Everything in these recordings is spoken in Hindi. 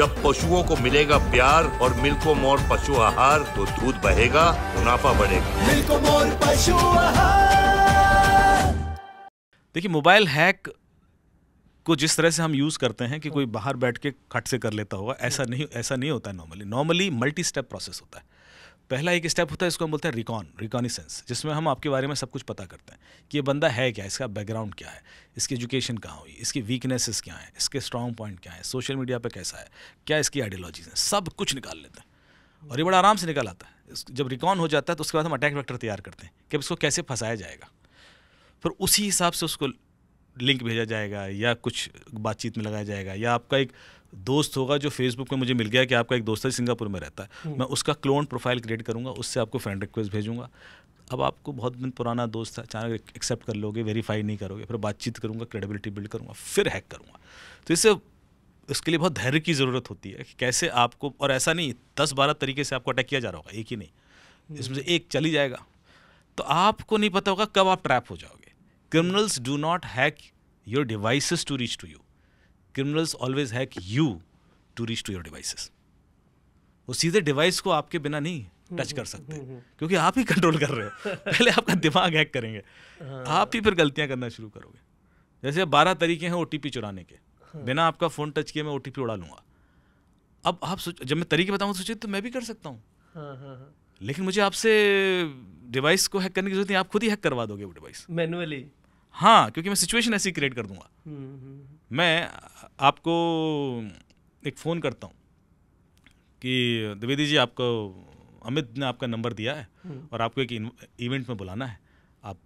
जब पशुओं को मिलेगा प्यार और मिल्को मोर पशु आहार तो दूध बहेगा मुनाफा बढ़ेगा मिल्को मोर पशु आहार देखिए मोबाइल हैक को जिस तरह से हम यूज़ करते हैं कि कोई बाहर बैठ के खट से कर लेता होगा ऐसा नहीं ऐसा नहीं होता normally normally multi step process होता है पहला एक स्टेप होता है इसको हम बोलते हैं रिकॉन रिकॉनिसेंस जिसमें हम आपके बारे में सब कुछ पता करते हैं कि ये बंदा है क्या इसका बैकग्राउंड क्या है इसकी एजुकेशन कहाँ हुई इसकी वीकनेसेस क्या हैं इसके स्ट्रॉन्ग पॉइंट क्या है सोशल मीडिया पर कैसा है क्या इसकी आइडियोलॉजीज हैं सब कुछ निकाल लेते हैं और ये बड़ा आराम से निकाल आता है जब रिकॉन हो जाता है तो उसके बाद हम अटैक वैक्टर तैयार करते हैं कि अब इसको कैसे फंसाया जाएगा फिर उसी हिसाब से उसको लिंक भेजा जाएगा या कुछ बातचीत में लगाया जाएगा या आपका एक दोस्त होगा जो फेसबुक पे मुझे मिल गया कि आपका एक दोस्त है सिंगापुर में रहता है हम्म। मैं उसका क्लोन प्रोफाइल क्रिएट करूँगा उससे आपको फ्रेंड रिक्वेस्ट भेजूंगा अब आपको बहुत दिन पुराना दोस्त है अचानक एक्सेप्ट कर लोगे वेरीफाई नहीं करोगे फिर बातचीत करूँगा क्रेडिबिलिटी बिल्ड करूँगा फिर हैक करूँगा तो इससे इसके लिए बहुत धैर्य की ज़रूरत होती है कि कैसे आपको और ऐसा नहीं दस बारह तरीके से आपको अटैक किया जा रहा होगा एक ही नहीं हम्म। इसमें से एक चली जाएगा तो आपको नहीं पता होगा कब आप ट्रैप हो जाओगे criminals do not hack your devices to reach to you criminals always hack you to reach to your devices वो सीधे डिवाइस को आपके बिना नहीं टच हम्म, कर हम्म, सकते हम्म, क्योंकि आप ही कंट्रोल कर रहे हो पहले आपका दिमाग हैक करेंगे हाँ। आप ही फिर गलतियां करना शुरू करोगे जैसे बारह तरीके हैं ओ चुराने के हाँ। बिना आपका फ़ोन टच किए मैं ओ उड़ा लूंगा अब आप सोच जब मैं तरीके बताऊँ तो सोचिए तो मैं भी कर सकता हूँ हाँ, लेकिन मुझे आपसे डिवाइस को हैक करने की जरूरत नहीं आप खुद ही हैक करवा दोगे वो डिवाइस मैनुअली हाँ क्योंकि मैं सिचुएशन ऐसी क्रिएट कर दूंगा मैं आपको एक फ़ोन करता हूँ कि द्विवेदी जी आपको अमित ने आपका नंबर दिया है हम्म। और आपको एक इवेंट में बुलाना है आप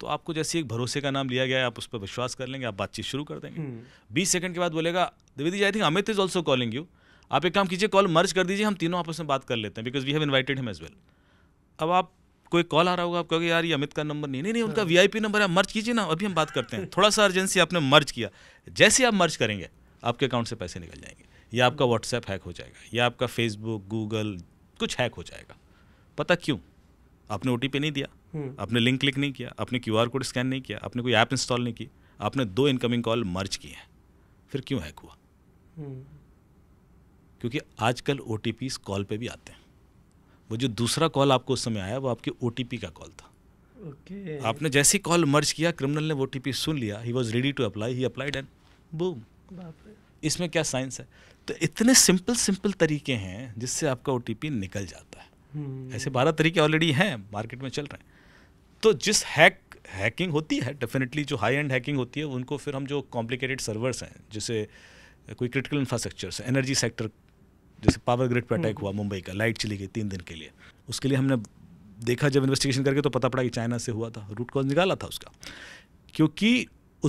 तो आपको जैसे एक भरोसे का नाम लिया गया है आप उस पर विश्वास कर लेंगे आप बातचीत शुरू कर देंगे हम्म। बीस सेकंड के बाद बोलेगा Dwivedi ji I think Amit is also calling you आप एक काम कीजिए कॉल मर्ज कर दीजिए हम तीनों आपस में बात कर लेते हैं because we have invited him as well अब आप कोई कॉल आ रहा होगा आप कहोगे यार ये अमित का नंबर नहीं नहीं नहीं उनका वीआईपी हाँ। नंबर है मर्ज कीजिए ना अभी हम बात करते हैं थोड़ा सा अर्जेंसी आपने मर्ज किया जैसे आप मर्ज करेंगे आपके अकाउंट से पैसे निकल जाएंगे या आपका व्हाट्सएप हैक हो जाएगा या आपका फेसबुक गूगल कुछ हैक हो जाएगा पता क्यों आपने ओ नहीं दिया हम्म। आपने लिंक क्लिक नहीं किया आपने क्यू कोड स्कैन नहीं किया आपने कोई ऐप इंस्टॉल नहीं की आपने दो इनकमिंग कॉल मर्ज किए हैं फिर क्यों हैक हुआ हम्म। क्योंकि आजकल ओ कॉल पे भी आते हैं वो जो दूसरा कॉल आपको उस समय आया वो आपके ओ का कॉल था okay. आपने जैसे कॉल मर्ज किया क्रिमिनल ने वो टी सुन लिया he was ready to apply he applied and boom इसमें क्या साइंस है तो इतने सिंपल सिंपल तरीके हैं जिससे आपका ओ निकल जाता है hmm. ऐसे बारह तरीके ऑलरेडी हैं मार्केट में चल रहे हैं तो जिस हैक हैकिंग होती है डेफिनेटली जो हाई एंड हैकिंग होती है उनको फिर हम जो कॉम्प्लिकेटेड सर्वर्स हैं जैसे कोई क्रिटिकल इंफ्रास्ट्रक्चर्स एनर्जी सेक्टर जैसे पावर ग्रिड पर अटैक हुआ मुंबई का लाइट चली गई तीन दिन के लिए उसके लिए हमने देखा जब इन्वेस्टिगेशन करके तो पता पड़ा कि चाइना से हुआ था रूट कॉज निकाला था उसका क्योंकि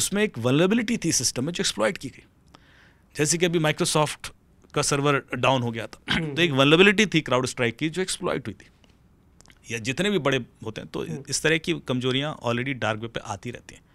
उसमें एक वनरेबिलिटी थी सिस्टम में जो एक्सप्लॉयट की गई जैसे कि अभी माइक्रोसॉफ्ट का सर्वर डाउन हो गया था हम्म। तो एक वनरेबिलिटी थी क्राउड स्ट्राइक की जो एक्सप्लॉयट हुई थी या जितने भी बड़े होते हैं तो हम्म। इस तरह की कमजोरियाँ ऑलरेडी डार्क वेब पर आती रहती हैं